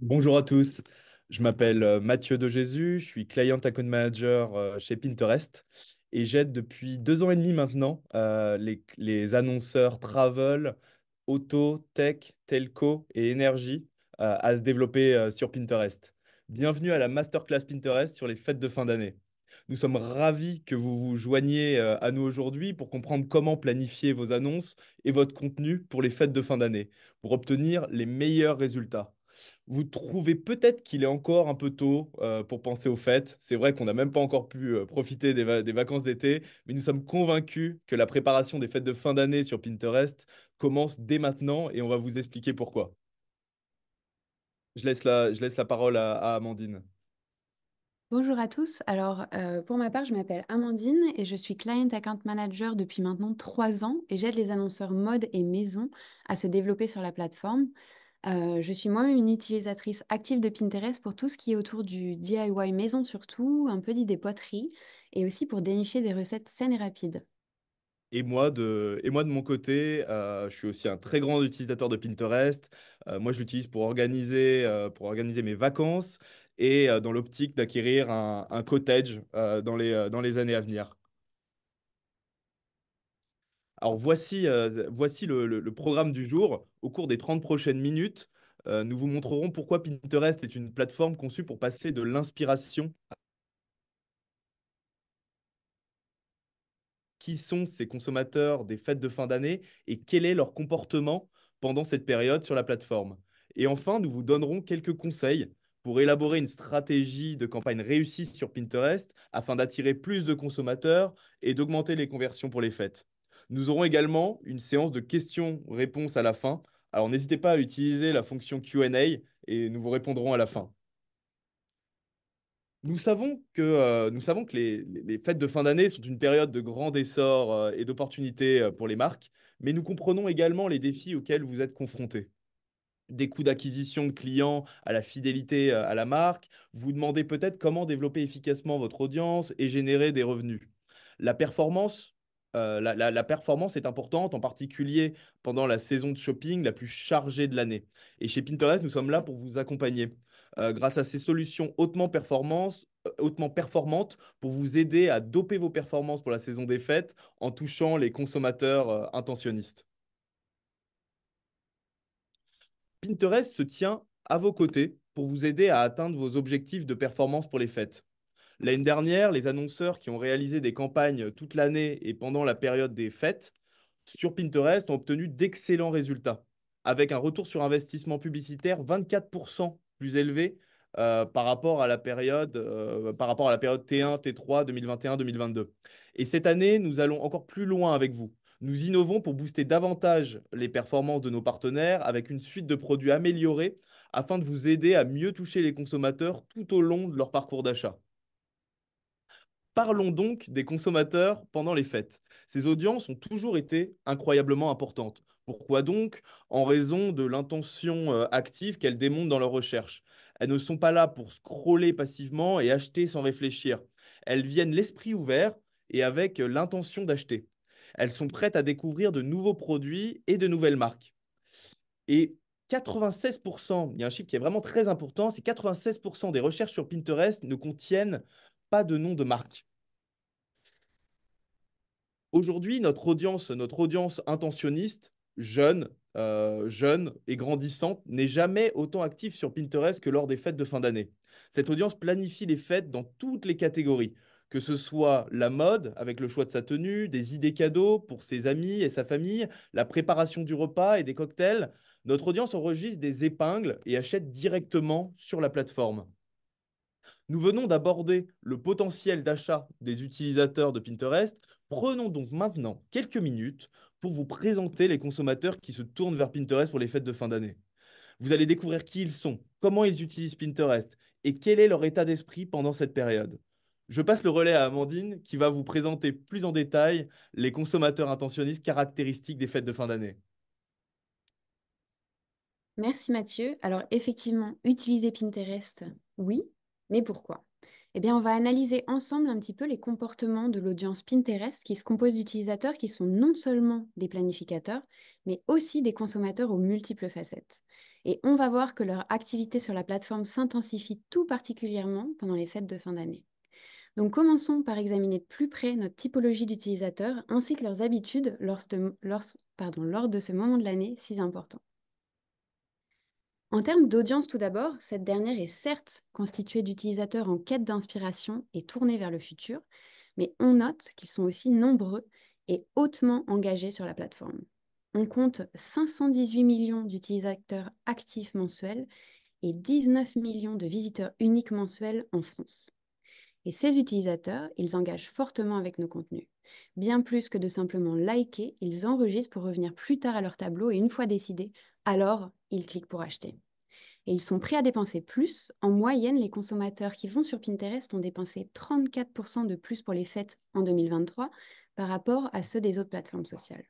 Bonjour à tous, je m'appelle euh, Mathieu De Jésus, je suis client account manager euh, chez Pinterest et j'aide depuis deux ans et demi maintenant euh, les, annonceurs travel, auto, tech, telco et énergie à se développer sur Pinterest. Bienvenue à la masterclass Pinterest sur les fêtes de fin d'année. Nous sommes ravis que vous vous joigniez à nous aujourd'hui pour comprendre comment planifier vos annonces et votre contenu pour les fêtes de fin d'année, pour obtenir les meilleurs résultats. Vous trouvez peut-être qu'il est encore un peu tôt euh, pour penser aux fêtes. C'est vrai qu'on n'a même pas encore pu euh, profiter des, vacances d'été, mais nous sommes convaincus que la préparation des fêtes de fin d'année sur Pinterest commence dès maintenant et on va vous expliquer pourquoi. Je laisse la, je laisse la parole à, Amandine. Bonjour à tous. Alors, euh, pour ma part, je m'appelle Amandine et je suis Client Account Manager depuis maintenant trois ans et j'aide les annonceurs mode et maison à se développer sur la plateforme. Euh, je suis moi-même une utilisatrice active de Pinterest pour tout ce qui est autour du DIY maison surtout, un peu des poteries, et aussi pour dénicher des recettes saines et rapides. Et moi, de, mon côté, euh, je suis aussi un très grand utilisateur de Pinterest. Euh, moi, je l'utilise pour organiser, pour organiser mes vacances et dans l'optique d'acquérir un, un cottage dans les années à venir. Alors voici, euh, le, programme du jour. Au cours des 30 prochaines minutes, euh, nous vous montrerons pourquoi Pinterest est une plateforme conçue pour passer de l'inspiration. Qui sont ces consommateurs des fêtes de fin d'année et quel est leur comportement pendant cette période sur la plateforme. Et enfin, nous vous donnerons quelques conseils pour élaborer une stratégie de campagne réussie sur Pinterest afin d'attirer plus de consommateurs et d'augmenter les conversions pour les fêtes. Nous aurons également une séance de questions-réponses à la fin. Alors n'hésitez pas à utiliser la fonction QA et nous vous répondrons à la fin. Nous savons que, euh, nous savons que les, fêtes de fin d'année sont une période de grand essor euh, et d'opportunités euh, pour les marques, mais nous comprenons également les défis auxquels vous êtes confrontés. Des coûts d'acquisition de clients à la fidélité à la marque, vous demandez peut-être comment développer efficacement votre audience et générer des revenus. La performance euh, la, performance est importante, en particulier pendant la saison de shopping la plus chargée de l'année. Et chez Pinterest, nous sommes là pour vous accompagner euh, grâce à ces solutions euh, hautement, performantes pour vous aider à doper vos performances pour la saison des fêtes en touchant les consommateurs intentionnistes. Pinterest se tient à vos côtés pour vous aider à atteindre vos objectifs de performance pour les fêtes. L'année dernière, les annonceurs qui ont réalisé des campagnes toute l'année et pendant la période des fêtes sur Pinterest ont obtenu d'excellents résultats, avec un retour sur investissement publicitaire 24% plus élevé par, euh, période, par rapport à la période T1, T3 2021-2022. Et cette année, nous allons encore plus loin avec vous. Nous innovons pour booster davantage les performances de nos partenaires avec une suite de produits améliorés afin de vous aider à mieux toucher les consommateurs tout au long de leur parcours d'achat. Parlons donc des consommateurs pendant les fêtes. Ces audiences ont toujours été incroyablement importantes. Pourquoi donc En raison de l'intention euh, active qu'elles démontrent dans leurs recherches. Elles ne sont pas là pour scroller passivement et acheter sans réfléchir. Elles viennent l'esprit ouvert et avec euh, l'intention d'acheter. Elles sont prêtes à découvrir de nouveaux produits et de nouvelles marques. Et 96%, il y a un chiffre qui est vraiment très important, c'est 96% des recherches sur Pinterest ne contiennent pas de nom de marque. Aujourd'hui, notre audience, notre audience intentionniste, jeune, euh, jeune et grandissante, n'est jamais autant active sur Pinterest que lors des fêtes de fin d'année. Cette audience planifie les fêtes dans toutes les catégories, que ce soit la mode avec le choix de sa tenue, des idées cadeaux pour ses amis et sa famille, la préparation du repas et des cocktails. Notre audience enregistre des épingles et achète directement sur la plateforme. Nous venons d'aborder le potentiel d'achat des utilisateurs de Pinterest. Prenons donc maintenant quelques minutes pour vous présenter les consommateurs qui se tournent vers Pinterest pour les fêtes de fin d'année. Vous allez découvrir qui ils sont, comment ils utilisent Pinterest et quel est leur état d'esprit pendant cette période. Je passe le relais à Amandine qui va vous présenter plus en détail les consommateurs intentionnistes caractéristiques des fêtes de fin d'année. Merci Mathieu. Alors effectivement, utiliser Pinterest, oui, mais pourquoi Eh bien, on va analyser ensemble un petit peu les comportements de l'audience Pinterest qui se compose d'utilisateurs qui sont non seulement des planificateurs, mais aussi des consommateurs aux multiples facettes. Et on va voir que leur activité sur la plateforme s'intensifie tout particulièrement pendant les fêtes de fin d'année. Donc commençons par examiner de plus près notre typologie d'utilisateurs ainsi que leurs habitudes lors de, lors de ce moment de l'année si important. En termes d'audience tout d'abord, cette dernière est certes constituée d'utilisateurs en quête d'inspiration et tournés vers le futur, mais on note qu'ils sont aussi nombreux et hautement engagés sur la plateforme. On compte 518 millions d'utilisateurs actifs mensuels et 19 millions de visiteurs uniques mensuels en France. Et ces utilisateurs, ils engagent fortement avec nos contenus. Bien plus que de simplement liker, ils enregistrent pour revenir plus tard à leur tableau et une fois décidé, alors ils cliquent pour acheter et ils sont prêts à dépenser plus. En moyenne, les consommateurs qui vont sur Pinterest ont dépensé 34% de plus pour les fêtes en 2023 par rapport à ceux des autres plateformes sociales.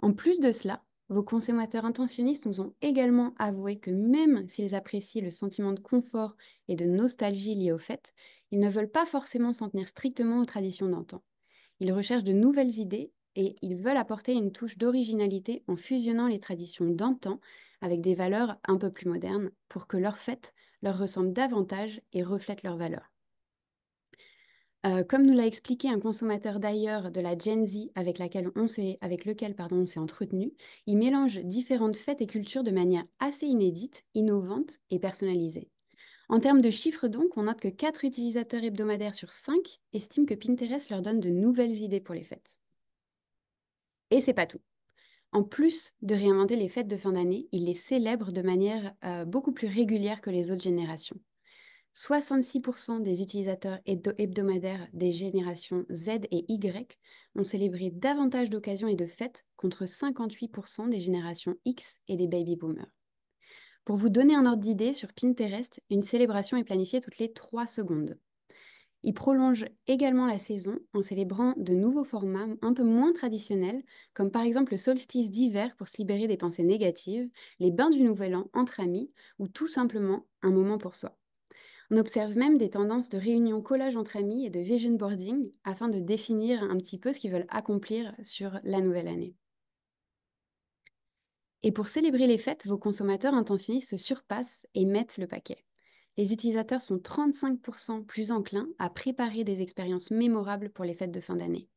En plus de cela, vos consommateurs intentionnistes nous ont également avoué que même s'ils apprécient le sentiment de confort et de nostalgie lié aux fêtes, ils ne veulent pas forcément s'en tenir strictement aux traditions d'antan. Ils recherchent de nouvelles idées et ils veulent apporter une touche d'originalité en fusionnant les traditions d'antan avec des valeurs un peu plus modernes pour que leurs fêtes leur ressemblent davantage et reflètent leurs valeurs. Euh, comme nous l'a expliqué un consommateur d'ailleurs de la Gen Z avec, laquelle on avec lequel pardon, on s'est entretenu, il mélange différentes fêtes et cultures de manière assez inédite, innovante et personnalisée. En termes de chiffres donc, on note que 4 utilisateurs hebdomadaires sur 5 estiment que Pinterest leur donne de nouvelles idées pour les fêtes. Et c'est pas tout. En plus de réinventer les fêtes de fin d'année, il les célèbre de manière euh, beaucoup plus régulière que les autres générations. 66% des utilisateurs hebdomadaires des générations Z et Y ont célébré davantage d'occasions et de fêtes contre 58% des générations X et des baby boomers. Pour vous donner un ordre d'idée, sur Pinterest, une célébration est planifiée toutes les 3 secondes. Ils prolonge également la saison en célébrant de nouveaux formats un peu moins traditionnels, comme par exemple le solstice d'hiver pour se libérer des pensées négatives, les bains du Nouvel An entre amis, ou tout simplement un moment pour soi. On observe même des tendances de réunions collage entre amis et de vision boarding afin de définir un petit peu ce qu'ils veulent accomplir sur la nouvelle année. Et pour célébrer les fêtes, vos consommateurs intentionnistes se surpassent et mettent le paquet les utilisateurs sont 35% plus enclins à préparer des expériences mémorables pour les fêtes de fin d'année.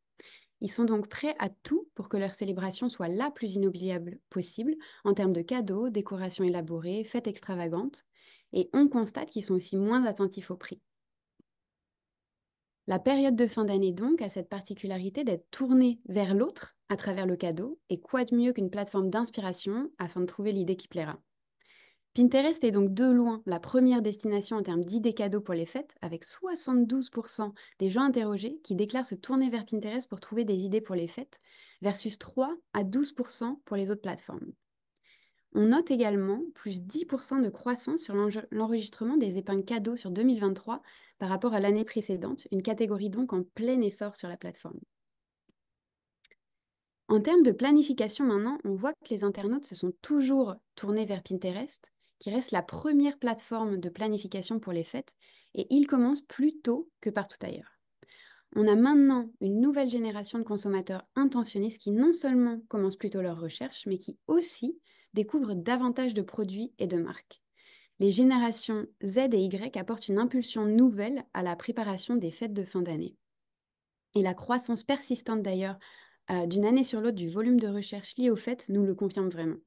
Ils sont donc prêts à tout pour que leur célébration soit la plus inoubliable possible en termes de cadeaux, décorations élaborées, fêtes extravagantes, et on constate qu'ils sont aussi moins attentifs au prix. La période de fin d'année donc a cette particularité d'être tournée vers l'autre à travers le cadeau, et quoi de mieux qu'une plateforme d'inspiration afin de trouver l'idée qui plaira. Pinterest est donc de loin la première destination en termes d'idées cadeaux pour les fêtes, avec 72% des gens interrogés qui déclarent se tourner vers Pinterest pour trouver des idées pour les fêtes, versus 3 à 12% pour les autres plateformes. On note également plus 10% de croissance sur l'enregistrement des épingles cadeaux sur 2023 par rapport à l'année précédente, une catégorie donc en plein essor sur la plateforme. En termes de planification maintenant, on voit que les internautes se sont toujours tournés vers Pinterest, qui reste la première plateforme de planification pour les fêtes, et il commence plus tôt que partout ailleurs. On a maintenant une nouvelle génération de consommateurs intentionnistes qui non seulement commencent plus tôt leurs recherches, mais qui aussi découvrent davantage de produits et de marques. Les générations Z et Y apportent une impulsion nouvelle à la préparation des fêtes de fin d'année. Et la croissance persistante d'ailleurs euh, d'une année sur l'autre du volume de recherche lié aux fêtes nous le confirme vraiment.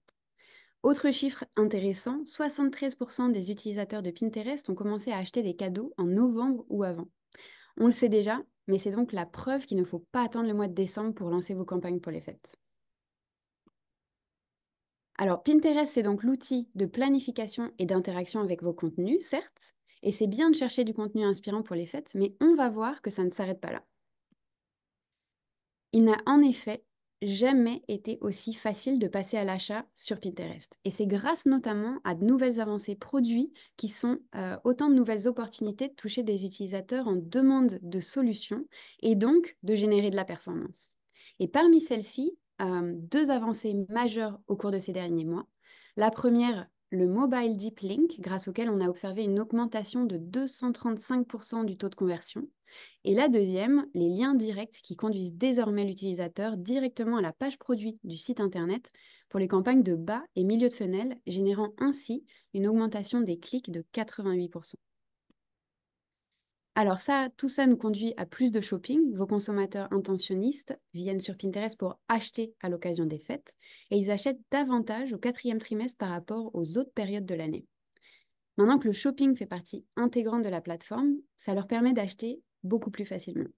Autre chiffre intéressant, 73% des utilisateurs de Pinterest ont commencé à acheter des cadeaux en novembre ou avant. On le sait déjà, mais c'est donc la preuve qu'il ne faut pas attendre le mois de décembre pour lancer vos campagnes pour les fêtes. Alors Pinterest, c'est donc l'outil de planification et d'interaction avec vos contenus, certes, et c'est bien de chercher du contenu inspirant pour les fêtes, mais on va voir que ça ne s'arrête pas là. Il n'a en effet jamais été aussi facile de passer à l'achat sur Pinterest. Et c'est grâce notamment à de nouvelles avancées produits qui sont euh, autant de nouvelles opportunités de toucher des utilisateurs en demande de solutions et donc de générer de la performance. Et parmi celles-ci, euh, deux avancées majeures au cours de ces derniers mois. La première, le Mobile Deep Link, grâce auquel on a observé une augmentation de 235% du taux de conversion. Et la deuxième, les liens directs qui conduisent désormais l'utilisateur directement à la page produit du site Internet pour les campagnes de bas et milieu de fenêtre générant ainsi une augmentation des clics de 88%. Alors ça, tout ça nous conduit à plus de shopping. Vos consommateurs intentionnistes viennent sur Pinterest pour acheter à l'occasion des fêtes et ils achètent davantage au quatrième trimestre par rapport aux autres périodes de l'année. Maintenant que le shopping fait partie intégrante de la plateforme, ça leur permet d'acheter beaucoup plus facilement.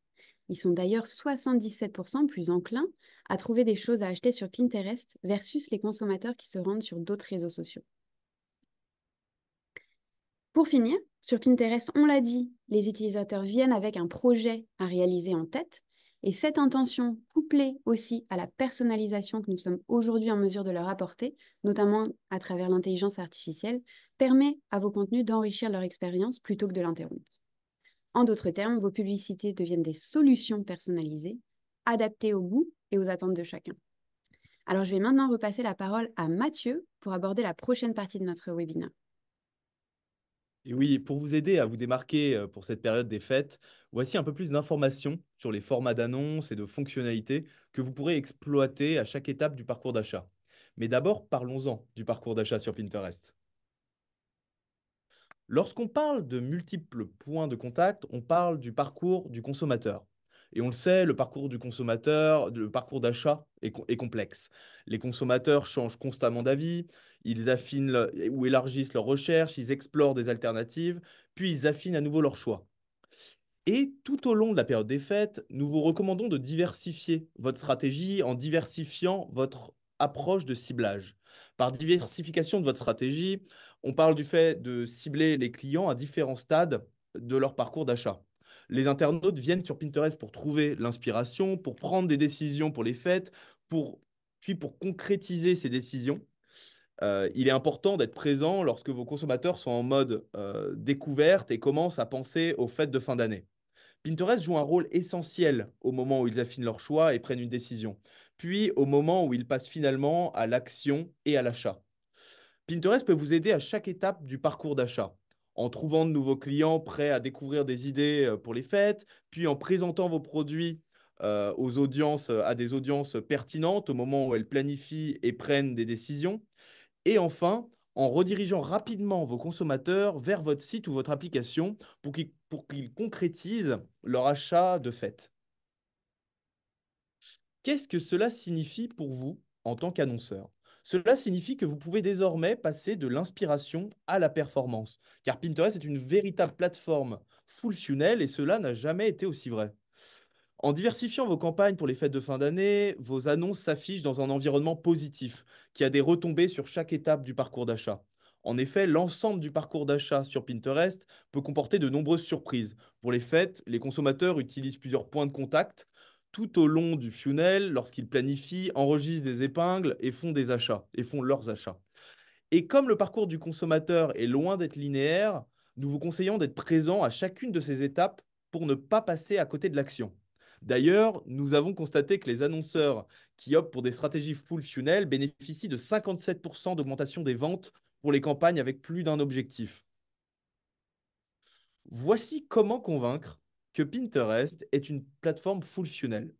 Ils sont d'ailleurs 77% plus enclins à trouver des choses à acheter sur Pinterest versus les consommateurs qui se rendent sur d'autres réseaux sociaux. Pour finir, sur Pinterest, on l'a dit, les utilisateurs viennent avec un projet à réaliser en tête. Et cette intention, couplée aussi à la personnalisation que nous sommes aujourd'hui en mesure de leur apporter, notamment à travers l'intelligence artificielle, permet à vos contenus d'enrichir leur expérience plutôt que de l'interrompre. En d'autres termes, vos publicités deviennent des solutions personnalisées, adaptées au goût et aux attentes de chacun. Alors je vais maintenant repasser la parole à Mathieu pour aborder la prochaine partie de notre webinaire. Et oui, pour vous aider à vous démarquer pour cette période des fêtes, voici un peu plus d'informations sur les formats d'annonces et de fonctionnalités que vous pourrez exploiter à chaque étape du parcours d'achat. Mais d'abord, parlons-en du parcours d'achat sur Pinterest. Lorsqu'on parle de multiples points de contact, on parle du parcours du consommateur. Et on le sait, le parcours du consommateur, le parcours d'achat est, complexe. Les consommateurs changent constamment d'avis, ils affinent ou élargissent leurs recherches, ils explorent des alternatives, puis ils affinent à nouveau leurs choix. Et tout au long de la période des fêtes, nous vous recommandons de diversifier votre stratégie en diversifiant votre approche de ciblage. Par diversification de votre stratégie, on parle du fait de cibler les clients à différents stades de leur parcours d'achat les internautes viennent sur Pinterest pour trouver l'inspiration, pour prendre des décisions pour les fêtes, puis pour concrétiser ces décisions. Euh, il est important d'être présent lorsque vos consommateurs sont en mode euh, découverte et commencent à penser aux fêtes de fin d'année. Pinterest joue un rôle essentiel au moment où ils affinent leur choix et prennent une décision, puis au moment où ils passent finalement à l'action et à l'achat. Pinterest peut vous aider à chaque étape du parcours d'achat en trouvant de nouveaux clients prêts à découvrir des idées euh, pour les fêtes, puis en présentant vos produits euh, aux audiences, euh, à des audiences pertinentes au moment où elles planifient et prennent des décisions. Et enfin, en redirigeant rapidement vos consommateurs vers votre site ou votre application pour qu'ils concrétisent leur achat de fête. Qu'est-ce que cela signifie pour vous en tant qu'annonceur cela signifie que vous pouvez désormais passer de l'inspiration à la performance, car Pinterest est une véritable plateforme fonctionnelle et cela n'a jamais été aussi vrai. En diversifiant vos campagnes pour les fêtes de fin d'année, vos annonces s'affichent dans un environnement positif qui a des retombées sur chaque étape du parcours d'achat. En effet, l'ensemble du parcours d'achat sur Pinterest peut comporter de nombreuses surprises. Pour les fêtes, les consommateurs utilisent plusieurs points de contact tout au long du funnel, lorsqu'ils planifient, enregistrent des épingles et font des achats, et font leurs achats. Et comme le parcours du consommateur est loin d'être linéaire, nous vous conseillons d'être présent à chacune de ces étapes pour ne pas passer à côté de l'action. D'ailleurs, nous avons constaté que les annonceurs qui optent pour des stratégies full funnel bénéficient de 57% d'augmentation des ventes pour les campagnes avec plus d'un objectif. Voici comment convaincre que Pinterest est une plateforme fonctionnelle.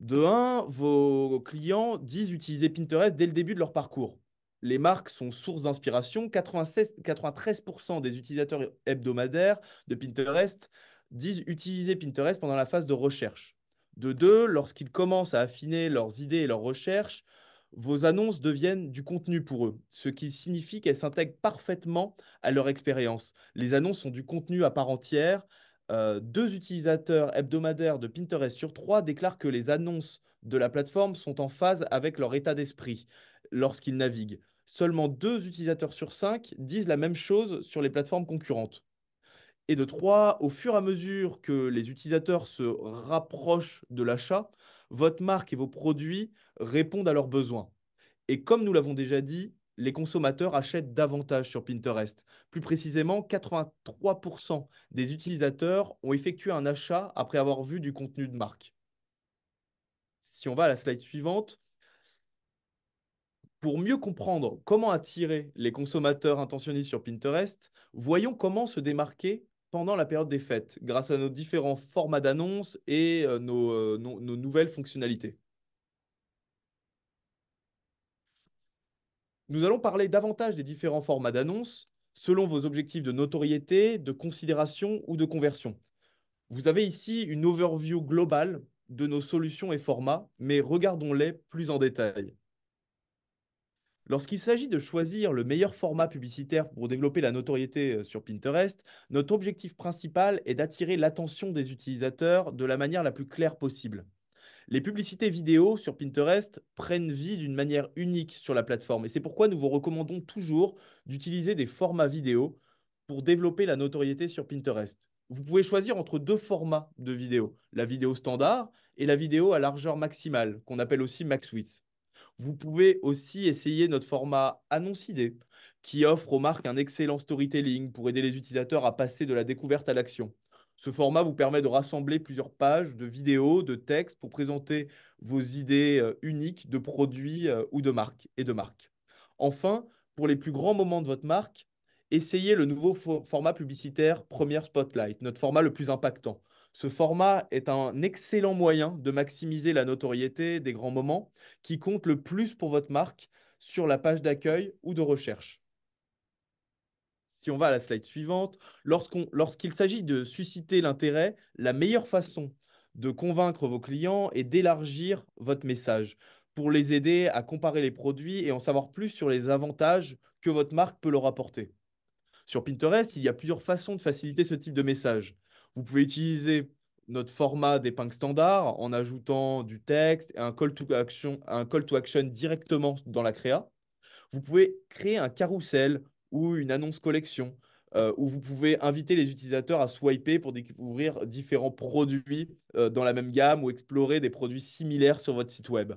De un, vos clients disent utiliser Pinterest dès le début de leur parcours. Les marques sont source d'inspiration. 93% des utilisateurs hebdomadaires de Pinterest disent utiliser Pinterest pendant la phase de recherche. De deux, lorsqu'ils commencent à affiner leurs idées et leurs recherches, vos annonces deviennent du contenu pour eux, ce qui signifie qu'elles s'intègrent parfaitement à leur expérience. Les annonces sont du contenu à part entière, euh, deux utilisateurs hebdomadaires de Pinterest sur trois déclarent que les annonces de la plateforme sont en phase avec leur état d'esprit lorsqu'ils naviguent. Seulement deux utilisateurs sur cinq disent la même chose sur les plateformes concurrentes. Et de trois, au fur et à mesure que les utilisateurs se rapprochent de l'achat, votre marque et vos produits répondent à leurs besoins. Et comme nous l'avons déjà dit, les consommateurs achètent davantage sur Pinterest. Plus précisément, 83% des utilisateurs ont effectué un achat après avoir vu du contenu de marque. Si on va à la slide suivante, pour mieux comprendre comment attirer les consommateurs intentionnés sur Pinterest, voyons comment se démarquer pendant la période des fêtes grâce à nos différents formats d'annonces et euh, euh, nos nouvelles fonctionnalités. Nous allons parler davantage des différents formats d'annonces selon vos objectifs de notoriété, de considération ou de conversion. Vous avez ici une overview globale de nos solutions et formats, mais regardons-les plus en détail. Lorsqu'il s'agit de choisir le meilleur format publicitaire pour développer la notoriété euh, sur Pinterest, notre objectif principal est d'attirer l'attention des utilisateurs de la manière la plus claire possible. Les publicités vidéo sur Pinterest prennent vie d'une manière unique sur la plateforme et c'est pourquoi nous vous recommandons toujours d'utiliser des formats vidéo pour développer la notoriété sur Pinterest. Vous pouvez choisir entre deux formats de vidéo, la vidéo standard et la vidéo à largeur maximale, qu'on appelle aussi max Vous pouvez aussi essayer notre format annonce qui offre aux marques un excellent storytelling pour aider les utilisateurs à passer de la découverte à l'action. Ce format vous permet de rassembler plusieurs pages de vidéos, de textes pour présenter vos idées euh, uniques de produits euh, ou de marques et de marques. Enfin, pour les plus grands moments de votre marque, essayez le nouveau format publicitaire Première Spotlight, notre format le plus impactant. Ce format est un excellent moyen de maximiser la notoriété des grands moments qui comptent le plus pour votre marque sur la page d'accueil ou de recherche si on va à la slide suivante, lorsqu'il s'agit de susciter l'intérêt, la meilleure façon de convaincre vos clients est d'élargir votre message pour les aider à comparer les produits et en savoir plus sur les avantages que votre marque peut leur apporter. Sur Pinterest, il y a plusieurs façons de faciliter ce type de message. Vous pouvez utiliser notre format d'épingle standard en ajoutant du texte et un call, to action, un call to action directement dans la créa. Vous pouvez créer un carrousel ou une annonce collection, euh, où vous pouvez inviter les utilisateurs à swiper pour découvrir différents produits euh, dans la même gamme ou explorer des produits similaires sur votre site web.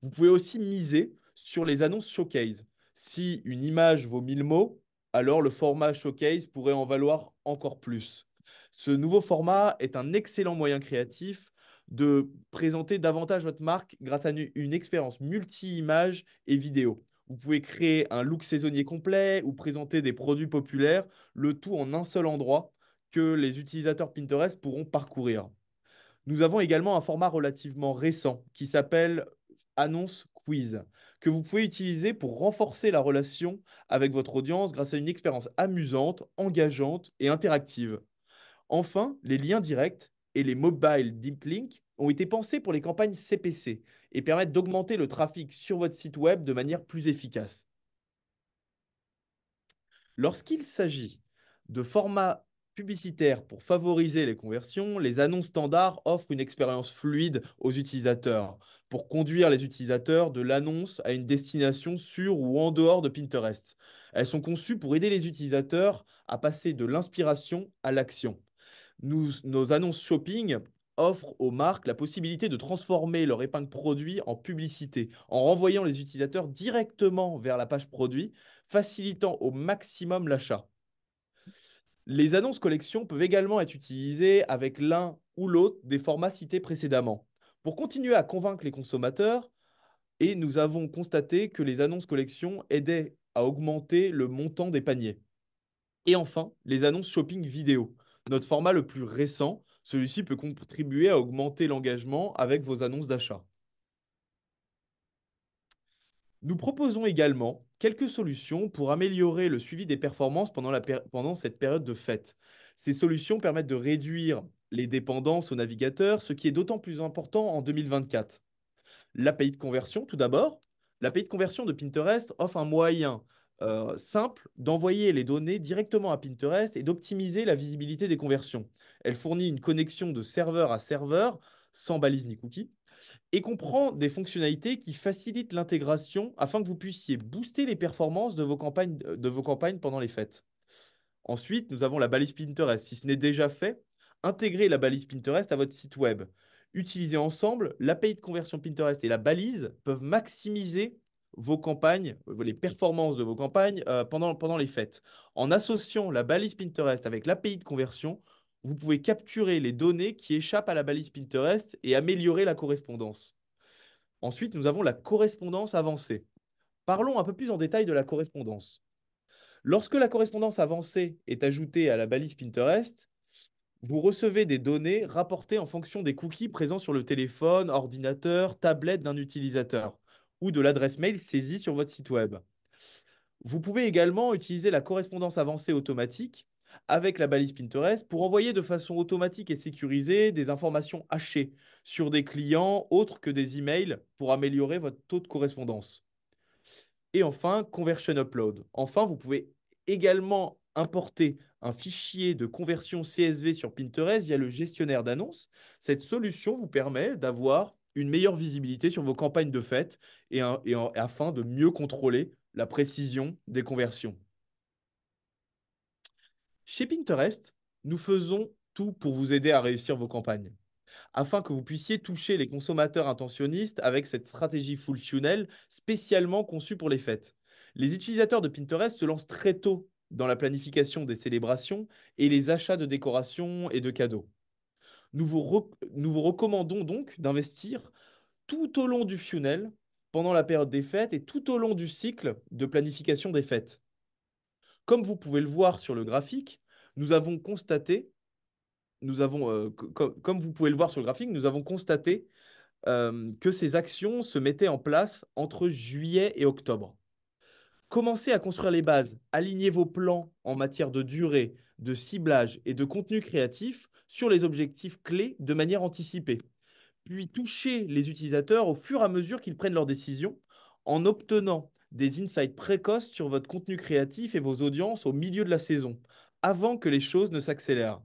Vous pouvez aussi miser sur les annonces showcase. Si une image vaut 1000 mots, alors le format showcase pourrait en valoir encore plus. Ce nouveau format est un excellent moyen créatif de présenter davantage votre marque grâce à une expérience multi-images et vidéo. Vous pouvez créer un look saisonnier complet ou présenter des produits populaires, le tout en un seul endroit que les utilisateurs Pinterest pourront parcourir. Nous avons également un format relativement récent qui s'appelle Annonce Quiz, que vous pouvez utiliser pour renforcer la relation avec votre audience grâce à une expérience amusante, engageante et interactive. Enfin, les liens directs et les mobile deep links ont été pensés pour les campagnes CPC et permettent d'augmenter le trafic sur votre site web de manière plus efficace. Lorsqu'il s'agit de formats publicitaires pour favoriser les conversions, les annonces standards offrent une expérience fluide aux utilisateurs pour conduire les utilisateurs de l'annonce à une destination sur ou en dehors de Pinterest. Elles sont conçues pour aider les utilisateurs à passer de l'inspiration à l'action. nos annonces shopping offre aux marques la possibilité de transformer leur épingle produit en publicité, en renvoyant les utilisateurs directement vers la page produit, facilitant au maximum l'achat. Les annonces collections peuvent également être utilisées avec l'un ou l'autre des formats cités précédemment. Pour continuer à convaincre les consommateurs, et nous avons constaté que les annonces collections aidaient à augmenter le montant des paniers. Et enfin, les annonces shopping vidéo, notre format le plus récent, celui-ci peut contribuer à augmenter l'engagement avec vos annonces d'achat. Nous proposons également quelques solutions pour améliorer le suivi des performances pendant, cette période de fête. Ces solutions permettent de réduire les dépendances au navigateurs, ce qui est d'autant plus important en 2024. L'API de conversion, tout d'abord. L'API de conversion de Pinterest offre un moyen euh, simple d'envoyer les données directement à Pinterest et d'optimiser la visibilité des conversions. Elle fournit une connexion de serveur à serveur sans balise ni cookie et comprend des fonctionnalités qui facilitent l'intégration afin que vous puissiez booster les performances euh, de vos campagnes, pendant les fêtes. Ensuite, nous avons la balise Pinterest. Si ce n'est déjà fait, intégrez la balise Pinterest à votre site web. Utilisés ensemble, l'API de conversion Pinterest et la balise peuvent maximiser vos campagnes, euh, les performances de vos campagnes euh, pendant, pendant les fêtes. En associant la balise Pinterest avec l'API de conversion, vous pouvez capturer les données qui échappent à la balise Pinterest et améliorer la correspondance. Ensuite, nous avons la correspondance avancée. Parlons un peu plus en détail de la correspondance. Lorsque la correspondance avancée est ajoutée à la balise Pinterest, vous recevez des données rapportées en fonction des cookies présents sur le téléphone, ordinateur, tablette d'un utilisateur ou de l'adresse mail saisie sur votre site web. Vous pouvez également utiliser la correspondance avancée automatique avec la balise Pinterest pour envoyer de façon automatique et sécurisée des informations hachées sur des clients autres que des emails pour améliorer votre taux de correspondance. Et enfin, Conversion Upload. Enfin, vous pouvez également importer un fichier de conversion CSV sur Pinterest via le gestionnaire d'annonces. Cette solution vous permet d'avoir une meilleure visibilité sur vos campagnes de fête et, afin de mieux contrôler la précision des conversions. Chez Pinterest, nous faisons tout pour vous aider à réussir vos campagnes. Afin que vous puissiez toucher les consommateurs intentionnistes avec cette stratégie full spécialement conçue pour les fêtes. Les utilisateurs de Pinterest se lancent très tôt dans la planification des célébrations et les achats de décorations et de cadeaux. Nous vous, recommandons donc d'investir tout au long du funnel, pendant la période des fêtes et tout au long du cycle de planification des fêtes. Comme vous pouvez le voir sur le graphique, nous avons constaté, nous avons, euh, comme vous pouvez le voir sur le graphique, nous avons constaté euh, que ces actions se mettaient en place entre juillet et octobre. Commencez à construire les bases, alignez vos plans en matière de durée, de ciblage et de contenu créatif sur les objectifs clés de manière anticipée, puis toucher les utilisateurs au fur et à mesure qu'ils prennent leurs décisions en obtenant des insights précoces sur votre contenu créatif et vos audiences au milieu de la saison, avant que les choses ne s'accélèrent.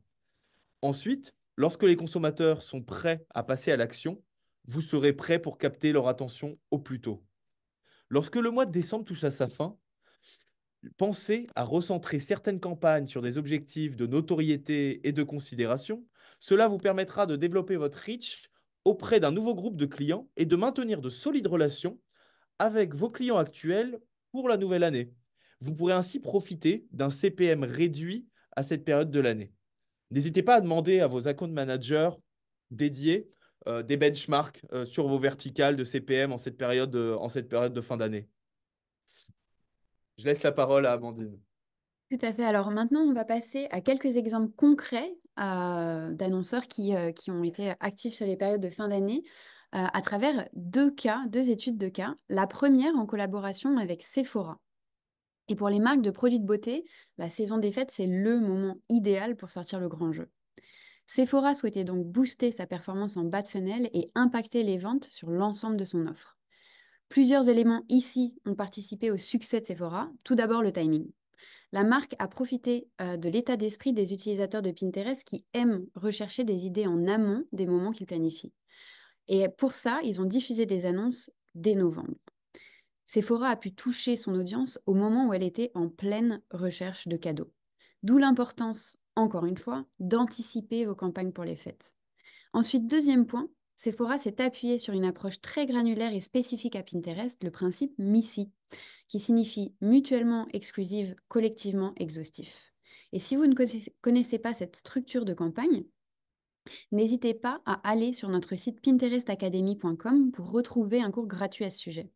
Ensuite, lorsque les consommateurs sont prêts à passer à l'action, vous serez prêt pour capter leur attention au plus tôt. Lorsque le mois de décembre touche à sa fin, Pensez à recentrer certaines campagnes sur des objectifs de notoriété et de considération, cela vous permettra de développer votre reach auprès d'un nouveau groupe de clients et de maintenir de solides relations avec vos clients actuels pour la nouvelle année. Vous pourrez ainsi profiter d'un CPM réduit à cette période de l'année. N'hésitez pas à demander à vos account managers dédiés euh, des benchmarks euh, sur vos verticales de CPM en cette période de fin d'année. Je laisse la parole à Amandine. Tout à fait. Alors maintenant, on va passer à quelques exemples concrets euh, d'annonceurs qui, euh, qui, ont été actifs sur les périodes de fin d'année euh, à travers deux cas, deux études de cas. La première en collaboration avec Sephora. Et pour les marques de produits de beauté, la saison des fêtes, c'est le moment idéal pour sortir le grand jeu. Sephora souhaitait donc booster sa performance en bas de fenêtre et impacter les ventes sur l'ensemble de son offre. Plusieurs éléments ici ont participé au succès de Sephora. Tout d'abord, le timing. La marque a profité euh, de l'état d'esprit des utilisateurs de Pinterest qui aiment rechercher des idées en amont des moments qu'ils planifient. Et pour ça, ils ont diffusé des annonces dès novembre. Sephora a pu toucher son audience au moment où elle était en pleine recherche de cadeaux. D'où l'importance, encore une fois, d'anticiper vos campagnes pour les fêtes. Ensuite, deuxième point, Sephora s'est appuyé sur une approche très granulaire et spécifique à Pinterest, le principe MISI, qui signifie mutuellement exclusive, collectivement exhaustif. Et si vous ne connaissez pas cette structure de campagne, n'hésitez pas à aller sur notre site pinterestacademy.com pour retrouver un cours gratuit à ce sujet.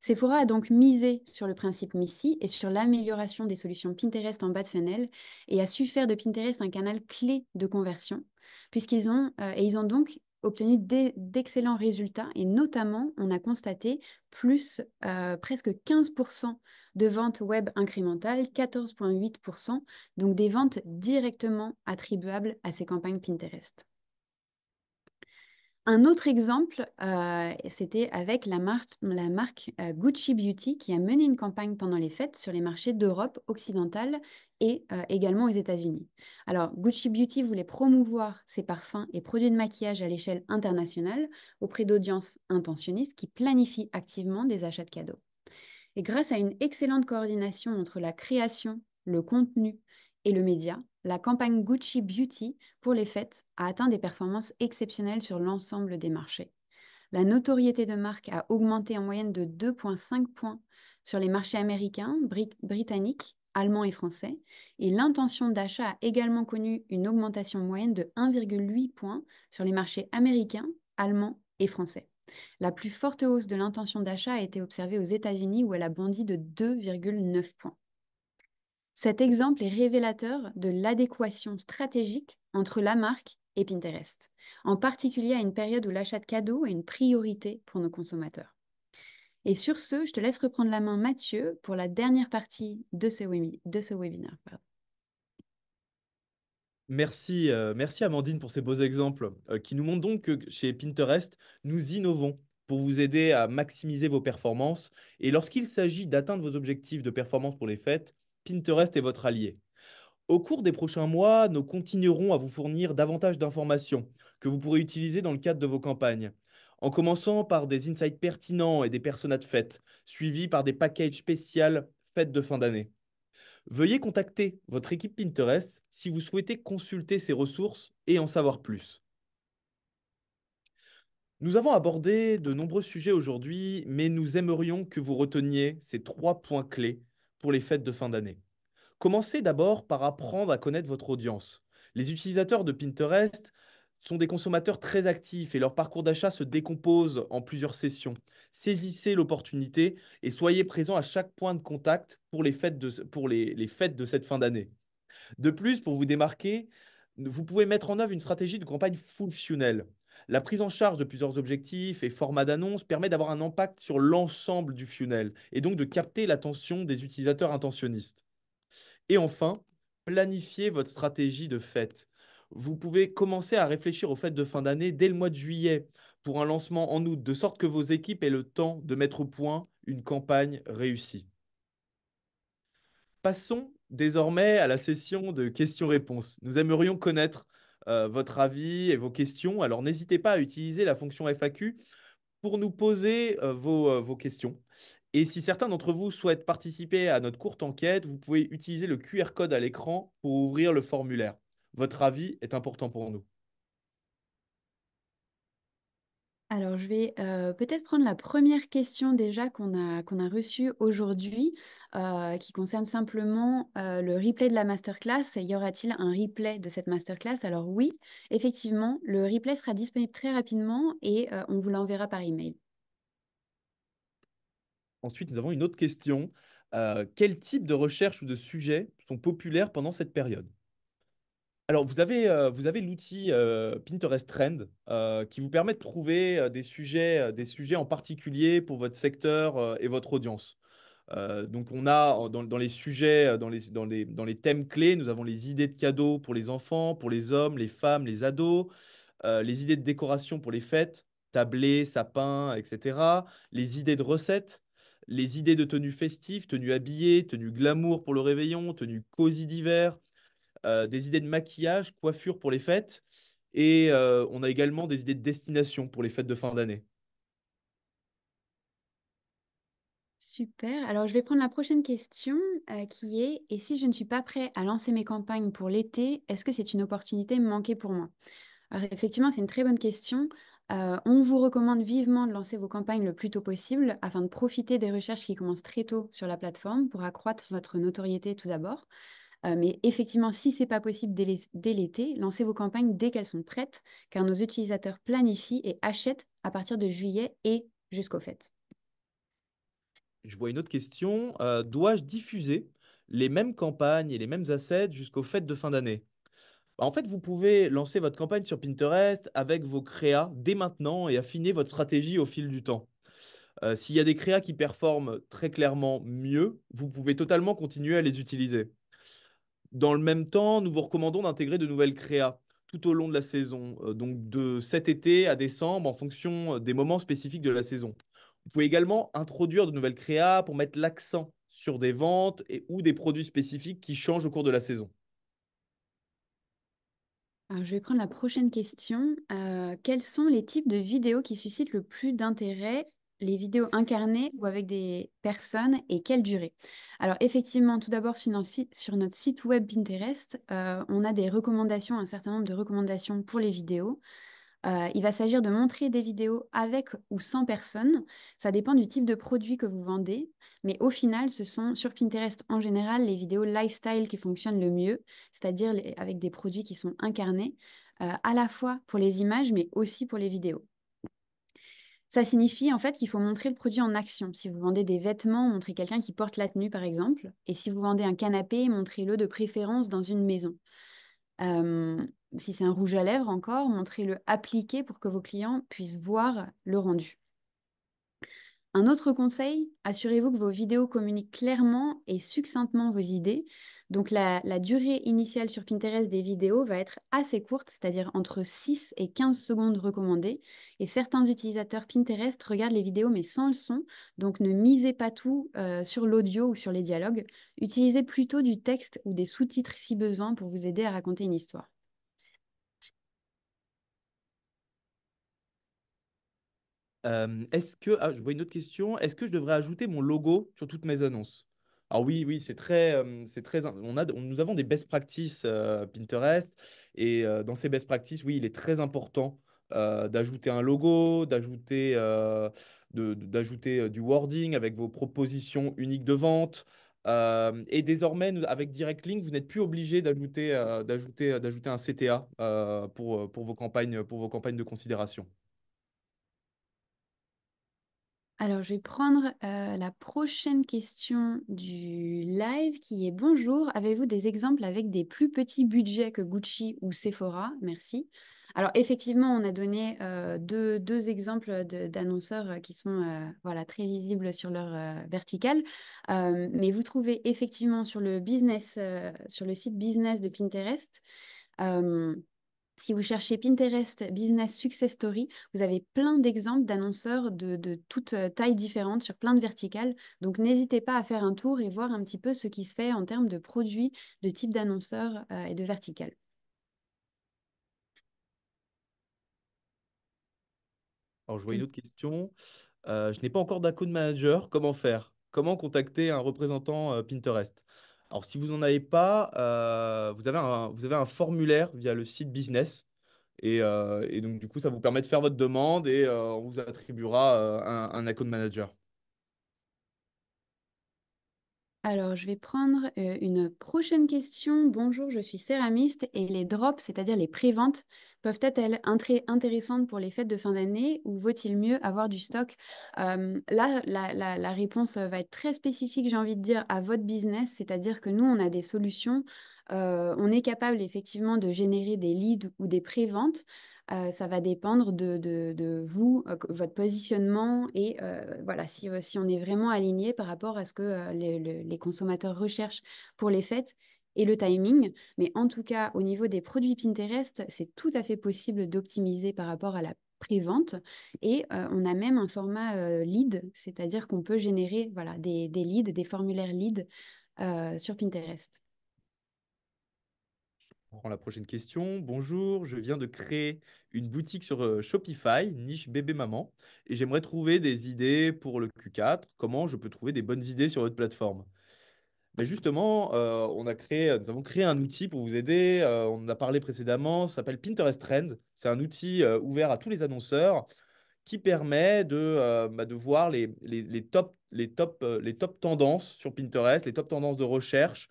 Sephora a donc misé sur le principe MISI et sur l'amélioration des solutions Pinterest en bas de funnel et a su faire de Pinterest un canal clé de conversion, puisqu'ils ont, euh, et ils ont donc obtenu d'excellents résultats et notamment on a constaté plus euh, presque 15% de ventes web incrémentales, 14,8%, donc des ventes directement attribuables à ces campagnes Pinterest. Un autre exemple, euh, c'était avec la marque, euh, Gucci Beauty qui a mené une campagne pendant les fêtes sur les marchés d'Europe occidentale et euh, également aux États-Unis. Alors, Gucci Beauty voulait promouvoir ses parfums et produits de maquillage à l'échelle internationale auprès d'audiences intentionnistes qui planifient activement des achats de cadeaux. Et grâce à une excellente coordination entre la création, le contenu et le média, la campagne Gucci Beauty pour les fêtes a atteint des performances exceptionnelles sur l'ensemble des marchés. La notoriété de marque a augmenté en moyenne de 2,5 points sur les marchés américains, britanniques, allemands et français, et l'intention d'achat a également connu une augmentation moyenne de 1,8 points sur les marchés américains, allemands et français. La plus forte hausse de l'intention d'achat a été observée aux États-Unis où elle a bondi de 2,9 points. Cet exemple est révélateur de l'adéquation stratégique entre la marque et Pinterest, en particulier à une période où l'achat de cadeaux est une priorité pour nos consommateurs. Et sur ce, je te laisse reprendre la main, Mathieu, pour la dernière partie de ce, webinaire. Merci, euh, merci Amandine pour ces beaux exemples euh, qui nous montrent donc que chez Pinterest, nous innovons pour vous aider à maximiser vos performances. Et lorsqu'il s'agit d'atteindre vos objectifs de performance pour les fêtes, Pinterest est votre allié. Au cours des prochains mois, nous continuerons à vous fournir davantage d'informations que vous pourrez utiliser dans le cadre de vos campagnes, en commençant par des insights pertinents et des personnages de fête, suivis par des packages spéciaux fêtes de fin d'année. Veuillez contacter votre équipe Pinterest si vous souhaitez consulter ces ressources et en savoir plus. Nous avons abordé de nombreux sujets aujourd'hui, mais nous aimerions que vous reteniez ces trois points clés pour les fêtes de fin d'année. Commencez d'abord par apprendre à connaître votre audience. Les utilisateurs de Pinterest sont des consommateurs très actifs et leur parcours d'achat se décompose en plusieurs sessions. Saisissez l'opportunité et soyez présent à chaque point de contact pour les fêtes de, pour les, les fêtes de cette fin d'année. De plus, pour vous démarquer, vous pouvez mettre en œuvre une stratégie de campagne full funnel. La prise en charge de plusieurs objectifs et formats d'annonces permet d'avoir un impact sur l'ensemble du funnel et donc de capter l'attention des utilisateurs intentionnistes. Et enfin, planifiez votre stratégie de fête. Vous pouvez commencer à réfléchir aux fêtes de fin d'année dès le mois de juillet pour un lancement en août, de sorte que vos équipes aient le temps de mettre au point une campagne réussie. Passons désormais à la session de questions-réponses. Nous aimerions connaître euh, votre avis et vos questions. Alors n'hésitez pas à utiliser la fonction FAQ pour nous poser euh, vos, euh, vos, questions. Et si certains d'entre vous souhaitent participer à notre courte enquête, vous pouvez utiliser le QR code à l'écran pour ouvrir le formulaire. Votre avis est important pour nous. Alors, je vais euh, peut-être prendre la première question déjà qu'on a, a reçue aujourd'hui, euh, qui concerne simplement euh, le replay de la masterclass. Y aura-t-il un replay de cette masterclass Alors oui, effectivement, le replay sera disponible très rapidement et on vous l'enverra par email. Ensuite, nous avons une autre question. quel type de recherches ou de sujets sont populaires pendant cette période alors, vous avez, euh, l'outil euh, Pinterest Trend euh, qui vous permet de trouver des, sujets, des sujets en particulier pour votre secteur et votre audience. donc, on a dans, les sujets, dans les, dans les thèmes clés, nous avons les idées de cadeaux pour les enfants, pour les hommes, les femmes, les ados, les idées de décoration pour les fêtes, tablés, sapins, etc. Les idées de recettes, les idées de tenues festives, tenues habillées, tenues glamour pour le réveillon, tenues cosy d'hiver, euh, des idées de maquillage, coiffure pour les fêtes. Et euh, on a également des idées de destination pour les fêtes de fin d'année. Super. Alors, je vais prendre la prochaine question euh, qui est Et si je ne suis pas prêt à lancer mes campagnes pour l'été, est-ce que c'est une opportunité manquée pour moi Alors, effectivement, c'est une très bonne question. on vous recommande vivement de lancer vos campagnes le plus tôt possible afin de profiter des recherches qui commencent très tôt sur la plateforme pour accroître votre notoriété tout d'abord. Euh, mais effectivement, si c'est pas possible dès, l'été, lancez vos campagnes dès qu'elles sont prêtes, car nos utilisateurs planifient et achètent à partir de juillet et jusqu'au fait. Je vois une autre question. Euh, dois-je diffuser les mêmes campagnes et les mêmes assets jusqu'au fêtes de fin d'année bah, en fait, vous pouvez lancer votre campagne sur Pinterest avec vos créas dès maintenant et affiner votre stratégie au fil du temps. Euh, s'il y a des créas qui performent très clairement mieux, vous pouvez totalement continuer à les utiliser. Dans le même temps, nous vous recommandons d'intégrer de nouvelles créas tout au long de la saison, euh, donc de cet été à décembre en fonction euh, des moments spécifiques de la saison. Vous pouvez également introduire de nouvelles créas pour mettre l'accent sur des ventes ou des produits spécifiques qui changent au cours de la saison. je vais prendre la prochaine question. Euh, quels sont les types de vidéos qui suscitent le plus d'intérêt les vidéos incarnées ou avec des personnes et quelle durée Alors effectivement, tout d'abord sur, notre site web Pinterest, euh, on a des recommandations, un certain nombre de recommandations pour les vidéos. Euh, il va s'agir de montrer des vidéos avec ou sans personne. Ça dépend du type de produit que vous vendez, mais au final, ce sont sur Pinterest en général les vidéos lifestyle qui fonctionnent le mieux, c'est-à-dire avec des produits qui sont incarnés, euh, à la fois pour les images, mais aussi pour les vidéos. Ça signifie en fait qu'il faut montrer le produit en action. Si vous vendez des vêtements, montrez quelqu'un qui porte la tenue par exemple. Et si vous vendez un canapé, montrez-le de préférence dans une maison. si c'est un rouge à lèvres encore, montrez-le appliqué pour que vos clients puissent voir le rendu. Un autre conseil, assurez-vous que vos vidéos communiquent clairement et succinctement vos idées donc la, durée initiale sur Pinterest des vidéos va être assez courte, c'est-à-dire entre 6 et 15 secondes recommandées. Et certains utilisateurs Pinterest regardent les vidéos mais sans le son, donc ne misez pas tout euh, sur l'audio ou sur les dialogues. Utilisez plutôt du texte ou des sous-titres si besoin pour vous aider à raconter une histoire. est-ce que, ah, je vois une autre question, est-ce que je devrais ajouter mon logo sur toutes mes annonces alors oui, oui, c'est très, nous avons des best practices Pinterest et dans ces best practices, oui, il est très important d'ajouter un logo, d'ajouter, d'ajouter du wording avec vos propositions uniques de vente. et désormais, avec Direct Link, vous n'êtes plus obligé d'ajouter, un CTA pour, vos campagnes, pour vos campagnes de considération. Alors, je vais prendre euh, la prochaine question du live qui est Bonjour, avez-vous des exemples avec des plus petits budgets que Gucci ou Sephora Merci. Alors, effectivement, on a donné euh, deux, exemples d'annonceurs euh, qui sont voilà, très visibles sur leur verticale. mais vous trouvez effectivement sur le business, sur le site business de Pinterest, si vous cherchez Pinterest Business Success Story, vous avez plein d'exemples d'annonceurs de, toutes euh, tailles différentes sur plein de verticales. Donc n'hésitez pas à faire un tour et voir un petit peu ce qui se fait en termes de produits, de types d'annonceurs euh, et de verticales. Alors je vois une autre question. Euh, je n'ai pas encore d'account manager. Comment faire Comment contacter un représentant Pinterest alors, si vous n'en avez pas, euh, vous, avez un, formulaire via le site business. Euh, et, donc, du coup, ça vous permet de faire votre demande et euh, on vous attribuera un, un account manager. Alors, je vais prendre une prochaine question. Bonjour, je suis céramiste et les drops, c'est-à-dire les préventes, peuvent elles être intéressantes pour les fêtes de fin d'année ou vaut-il mieux avoir du stock Là, la, réponse va être très spécifique, j'ai envie de dire, à votre business, c'est-à-dire que nous, on a des solutions. on est capable effectivement de générer des leads ou des préventes ça va dépendre de, de vous, votre positionnement et voilà, si, on est vraiment aligné par rapport à ce que les, consommateurs recherchent pour les fêtes et le timing. Mais en tout cas, au niveau des produits Pinterest, c'est tout à fait possible d'optimiser par rapport à la prévente et on a même un format lead, c'est-à-dire qu'on peut générer voilà, des, des leads, des formulaires lead sur Pinterest prend la prochaine question. Bonjour, je viens de créer une boutique sur euh, Shopify, niche bébé maman, et j'aimerais trouver des idées pour le Q4. Comment je peux trouver des bonnes idées sur votre plateforme mais ben, justement, euh, on a créé, euh, nous avons créé un outil pour vous aider. on en a parlé précédemment, ça s'appelle Pinterest Trend. C'est un outil ouvert à tous les annonceurs qui permet de, bah, voir les, top, les, top, les top tendances sur Pinterest, les top tendances de recherche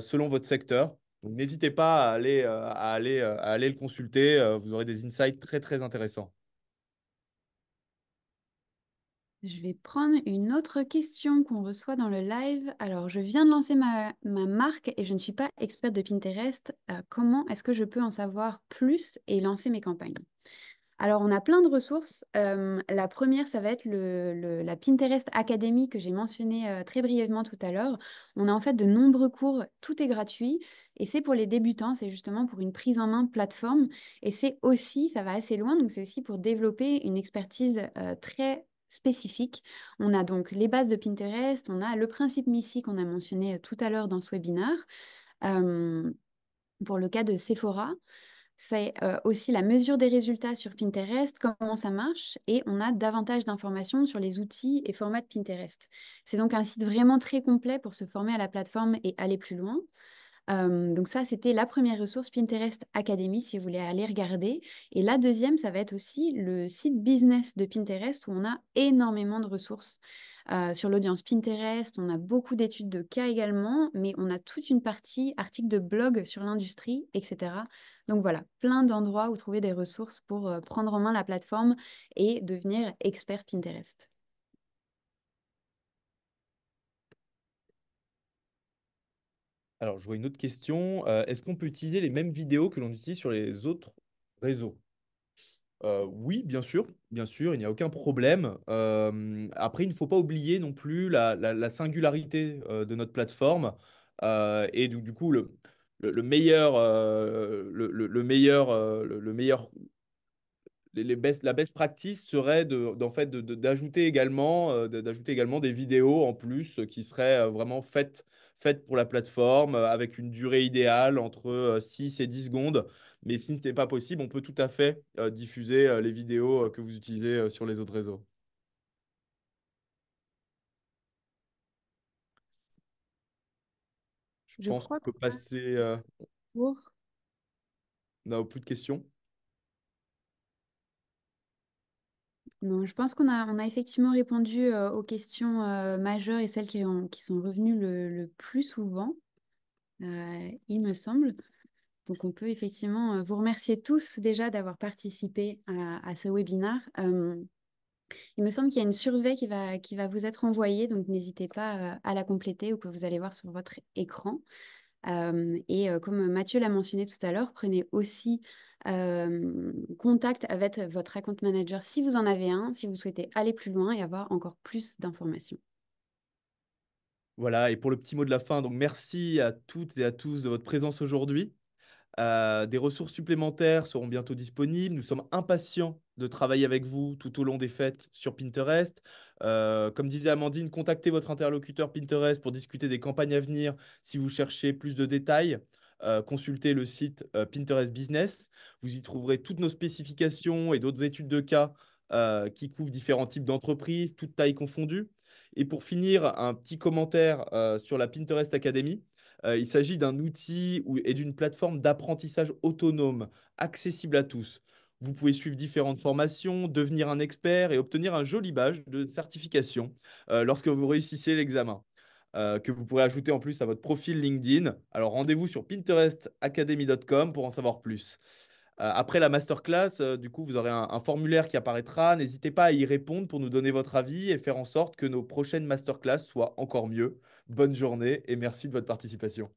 selon votre secteur n'hésitez pas à aller, euh, à, aller, euh, aller le consulter, euh, vous aurez des insights très très intéressants. Je vais prendre une autre question qu'on reçoit dans le live. Alors, je viens de lancer ma, marque et je ne suis pas experte de Pinterest. comment est-ce que je peux en savoir plus et lancer mes campagnes alors, on a plein de ressources. la première, ça va être le, la Pinterest Academy que j'ai mentionnée très brièvement tout à l'heure. On a en fait de nombreux cours, tout est gratuit. Et c'est pour les débutants, c'est justement pour une prise en main plateforme. Et c'est aussi, ça va assez loin, donc c'est aussi pour développer une expertise euh, très spécifique. On a donc les bases de Pinterest, on a le principe MISI qu'on a mentionné euh, tout à l'heure dans ce webinaire. Euh, pour le cas de Sephora, c'est aussi la mesure des résultats sur Pinterest, comment ça marche, et on a davantage d'informations sur les outils et formats de Pinterest. C'est donc un site vraiment très complet pour se former à la plateforme et aller plus loin donc ça, c'était la première ressource, Pinterest Academy, si vous voulez aller regarder. Et la deuxième, ça va être aussi le site business de Pinterest, où on a énormément de ressources sur l'audience Pinterest. On a beaucoup d'études de cas également, mais on a toute une partie articles de blog sur l'industrie, etc. Donc voilà, plein d'endroits où trouver des ressources pour prendre en main la plateforme et devenir expert Pinterest. Alors, je vois une autre question. Euh, est-ce qu'on peut utiliser les mêmes vidéos que l'on utilise sur les autres réseaux euh, Oui, bien sûr, bien sûr, il n'y a aucun problème. après, il ne faut pas oublier non plus la, singularité euh, de notre plateforme. et donc, du, coup, le, le, meilleur, le, le, meilleur, le, meilleur les, la best practice serait d'ajouter fait, de, également, d'ajouter également des vidéos en plus qui seraient vraiment faites faite pour la plateforme euh, avec une durée idéale entre 6 euh, et 10 secondes. Mais si ce n'est pas possible, on peut tout à fait euh, diffuser les vidéos que vous utilisez sur les autres réseaux. Je, pense qu'on peut passer. Pour... Non, plus de questions. Non, je pense qu'on a, effectivement répondu aux questions majeures et celles qui, sont revenues le, plus souvent, il me semble. Donc, on peut effectivement vous remercier tous déjà d'avoir participé à, à ce webinaire. il me semble qu'il y a une survey qui va, qui va vous être envoyée, donc n'hésitez pas à la compléter ou que vous allez voir sur votre écran et comme Mathieu l'a mentionné tout à l'heure, prenez aussi contact avec votre account manager si vous en avez un, si vous souhaitez aller plus loin et avoir encore plus d'informations. Voilà, et pour le petit mot de la fin, donc merci à toutes et à tous de votre présence aujourd'hui. Euh, des ressources supplémentaires seront bientôt disponibles. Nous sommes impatients de travailler avec vous tout au long des fêtes sur Pinterest. Euh, comme disait Amandine, contactez votre interlocuteur Pinterest pour discuter des campagnes à venir si vous cherchez plus de détails. Euh, consultez le site Pinterest Business. Vous y trouverez toutes nos spécifications et d'autres études de cas qui couvrent différents types d'entreprises, toutes tailles confondues. Et pour finir, un petit commentaire sur la Pinterest Academy. Euh, il s'agit d'un outil et d'une plateforme d'apprentissage autonome, accessible à tous. Vous pouvez suivre différentes formations, devenir un expert et obtenir un joli badge de certification euh, lorsque vous réussissez l'examen. Euh, que vous pourrez ajouter en plus à votre profil LinkedIn. Alors rendez-vous sur pinterestacademy.com pour en savoir plus. après la masterclass, du coup, vous aurez un, un formulaire qui apparaîtra. N'hésitez pas à y répondre pour nous donner votre avis et faire en sorte que nos prochaines masterclass soient encore mieux. Bonne journée et merci de votre participation.